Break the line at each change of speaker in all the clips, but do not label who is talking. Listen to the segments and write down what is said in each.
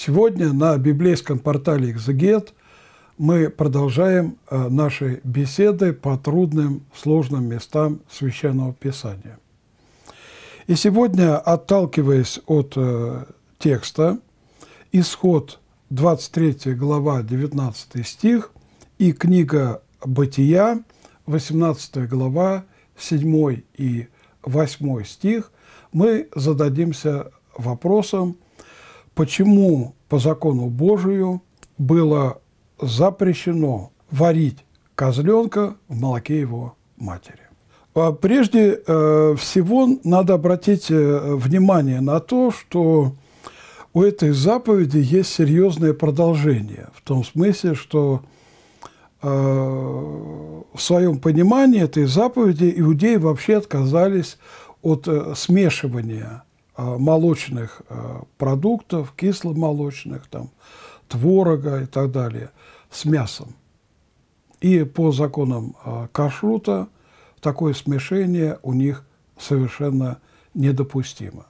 Сегодня на библейском портале «Экзегет» мы продолжаем э, наши беседы по трудным, сложным местам Священного Писания. И сегодня, отталкиваясь от э, текста, исход 23 глава 19 стих и книга «Бытия» 18 глава 7 и 8 стих, мы зададимся вопросом – почему по закону Божию было запрещено варить козленка в молоке его матери. А прежде э, всего надо обратить э, внимание на то, что у этой заповеди есть серьезное продолжение, в том смысле, что э, в своем понимании этой заповеди иудеи вообще отказались от смешивания а, молочных а, продуктов, кисломолочных, там, творога и так далее, с мясом. И по законам а, кашрута такое смешение у них совершенно недопустимо.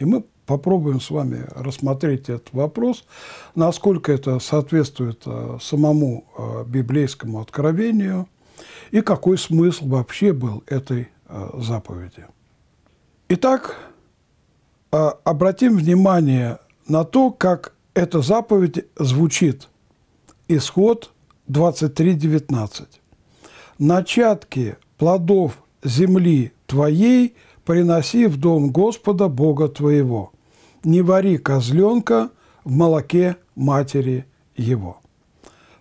И мы попробуем с вами рассмотреть этот вопрос, насколько это соответствует самому библейскому откровению и какой смысл вообще был этой заповеди. Итак, а, обратим внимание на то, как эта заповедь звучит. Исход 23.19. «Начатки плодов земли твоей приноси в дом Господа Бога твоего. Не вари козленка в молоке матери его».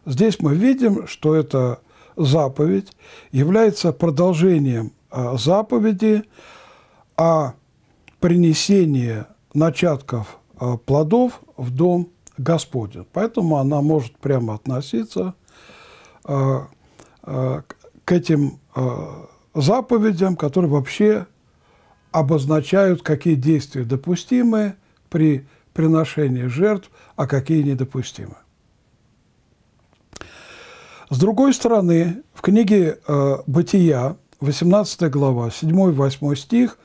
Здесь мы видим, что эта заповедь является продолжением а, заповеди о а принесение начатков а, плодов в дом Господень. Поэтому она может прямо относиться а, а, к этим заповедям, которые вообще обозначают, какие действия допустимы при приношении жертв, а какие недопустимы. С другой стороны, в книге «Бытия», 18 глава, 7-8 стих,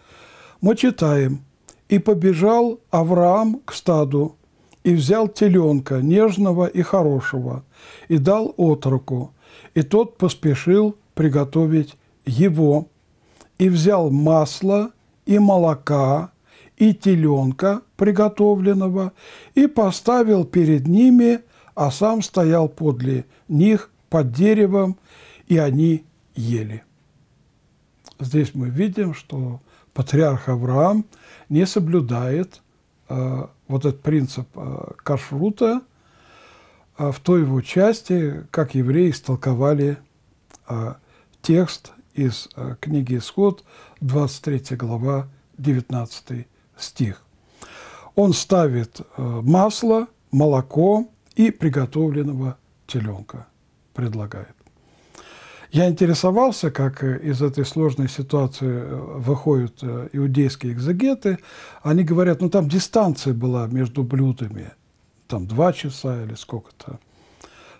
мы читаем. «И побежал Авраам к стаду, и взял теленка нежного и хорошего, и дал отроку, и тот поспешил приготовить его, и взял масло и молока, и теленка приготовленного, и поставил перед ними, а сам стоял подле них под деревом, и они ели». Здесь мы видим, что патриарх Авраам не соблюдает э, вот этот принцип э, кашрута э, в той его части, как евреи истолковали э, текст из э, книги «Исход», 23 глава, 19 стих. Он ставит э, масло, молоко и приготовленного теленка предлагает. Я интересовался, как э, из этой сложной ситуации э, выходят э, иудейские экзегеты. Они говорят, ну там дистанция была между блюдами, там два часа или сколько-то.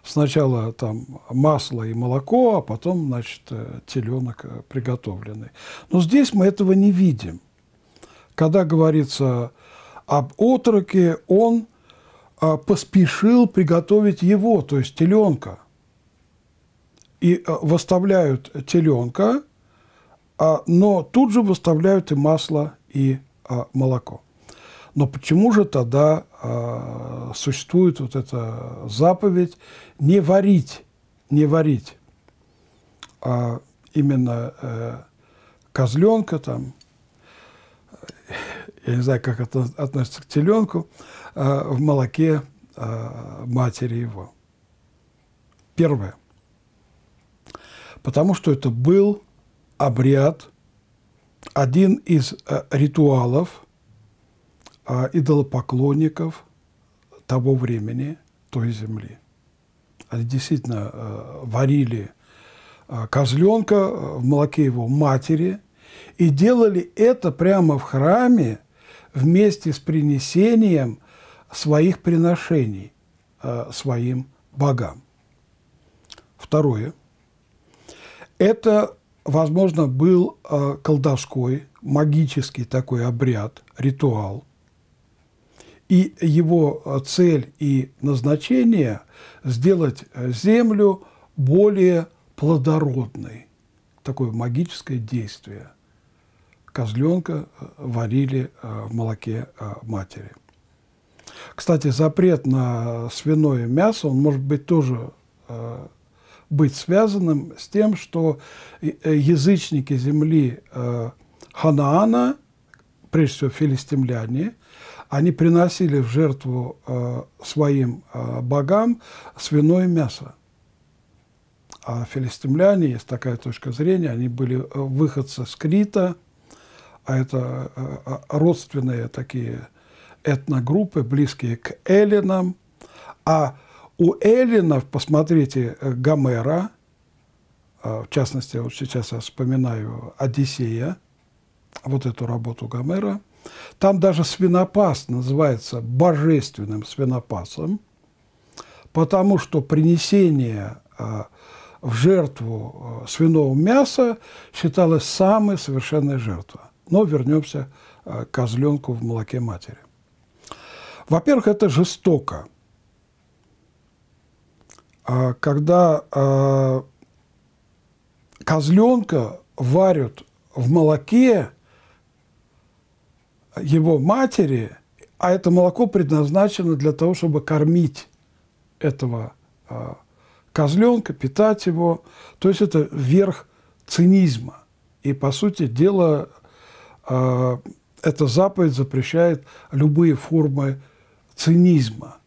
Сначала там масло и молоко, а потом, значит, теленок приготовленный. Но здесь мы этого не видим. Когда говорится об отроке, он а, поспешил приготовить его, то есть теленка – и э, выставляют теленка, а, но тут же выставляют и масло, и а, молоко. Но почему же тогда а, существует вот эта заповедь не варить, не варить а именно э, козленка там, э, я не знаю, как это относится к теленку, в молоке матери его. Первое – потому что это был обряд, один из э, ритуалов э, идолопоклонников того времени, той земли. Они действительно э, варили козленка в молоке его матери и делали это прямо в храме вместе с принесением своих приношений своим богам. Второе. Это, возможно, был а, колдовской, магический такой обряд, ритуал. И его а, цель и назначение – сделать а, землю более плодородной. Такое магическое действие. Козленка варили в молоке матери. Кстати, запрет на свиное мясо, он может быть тоже быть связанным с тем, что э, э, язычники земли э, Ханаана, прежде всего филистимляне, они приносили в жертву своим богам свиное мясо. А филистимляне, есть такая точка зрения, они были выходцы с Крита, а это родственные такие этногруппы, близкие к эллинам, а у Эллинов, посмотрите, э, Гомера, а, в частности, вот сейчас я вспоминаю «Одиссея», вот эту работу Гомера, там даже свинопас называется божественным свинопасом, потому что принесение а, в жертву а, свиного мяса считалось самой совершенной жертвой. Но вернемся к козленку в молоке матери. Во-первых, это жестоко – а, когда а, козленка варят в молоке его матери, а это молоко предназначено для того, чтобы кормить этого а, козленка, питать его. То есть это верх цинизма. И, по сути дела, эта заповедь запрещает любые формы цинизма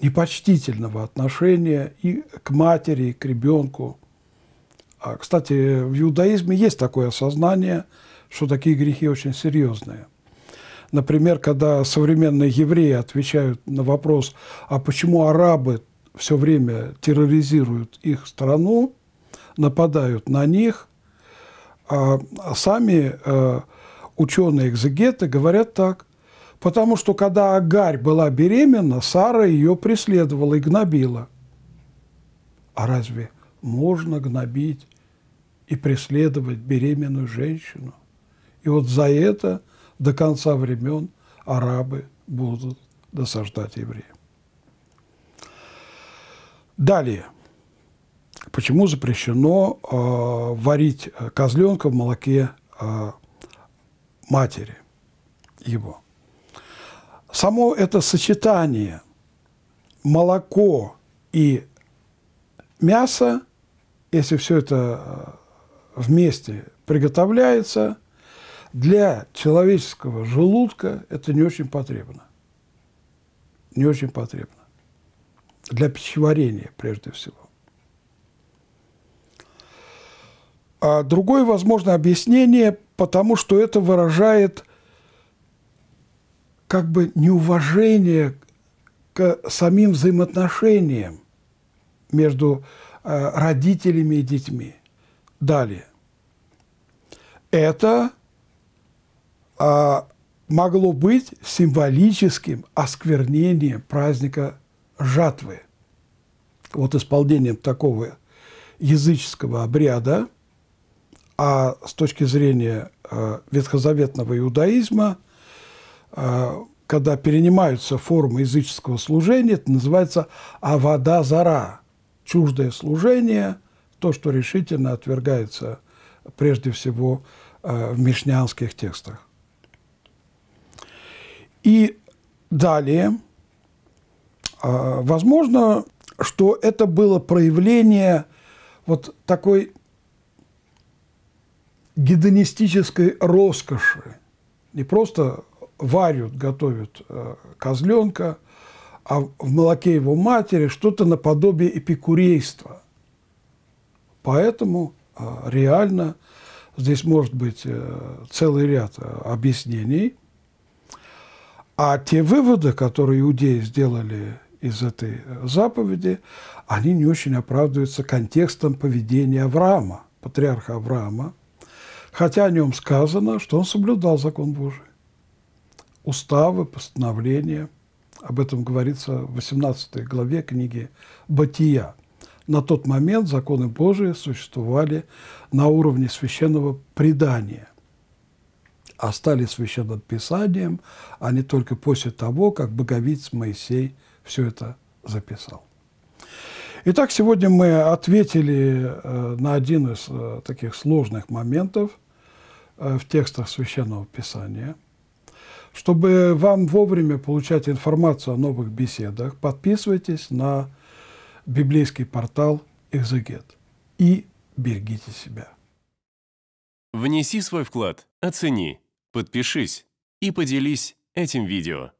непочтительного отношения и к матери, и к ребенку. А, кстати, в иудаизме есть такое осознание, что такие грехи очень серьезные. Например, когда современные евреи отвечают на вопрос, а почему арабы все время терроризируют их страну, нападают на них, а сами э, ученые-экзегеты говорят так, Потому что когда Агарь была беременна, Сара ее преследовала и гнобила. А разве можно гнобить и преследовать беременную женщину? И вот за это до конца времен арабы будут досаждать евреям. Далее. Почему запрещено э, варить козленка в молоке э, матери его? само это сочетание молоко и мясо, если все это э, вместе приготовляется, для человеческого желудка это не очень потребно. Не очень потребно. Для пищеварения прежде всего. А другое возможное объяснение, потому что это выражает как бы неуважение к самим взаимоотношениям между э, родителями и детьми. Далее. Это а, могло быть символическим осквернением праздника жатвы. Вот исполнением такого языческого обряда, а с точки зрения э, ветхозаветного иудаизма – а, когда перенимаются формы языческого служения, это называется авада зара – чуждое служение, то, что решительно отвергается прежде всего а, в мишнянских текстах. И далее, а, возможно, что это было проявление вот такой гедонистической роскоши, не просто варят, готовят э, козленка, а в молоке его матери что-то наподобие эпикурейства. Поэтому э, реально здесь может быть э, целый ряд объяснений. А те выводы, которые иудеи сделали из этой заповеди, они не очень оправдываются контекстом поведения Авраама, патриарха Авраама, хотя о нем сказано, что он соблюдал закон Божий уставы, постановления. Об этом говорится в 18 главе книги «Бытия». На тот момент законы Божии существовали на уровне священного предания, а стали священным писанием, а не только после того, как боговиц Моисей все это записал. Итак, сегодня мы ответили э, на один из э, таких сложных моментов э, в текстах священного писания – чтобы вам вовремя получать информацию о новых беседах, подписывайтесь на библейский портал «Экзегет» и берегите себя. Внеси свой вклад, оцени, подпишись и поделись этим видео.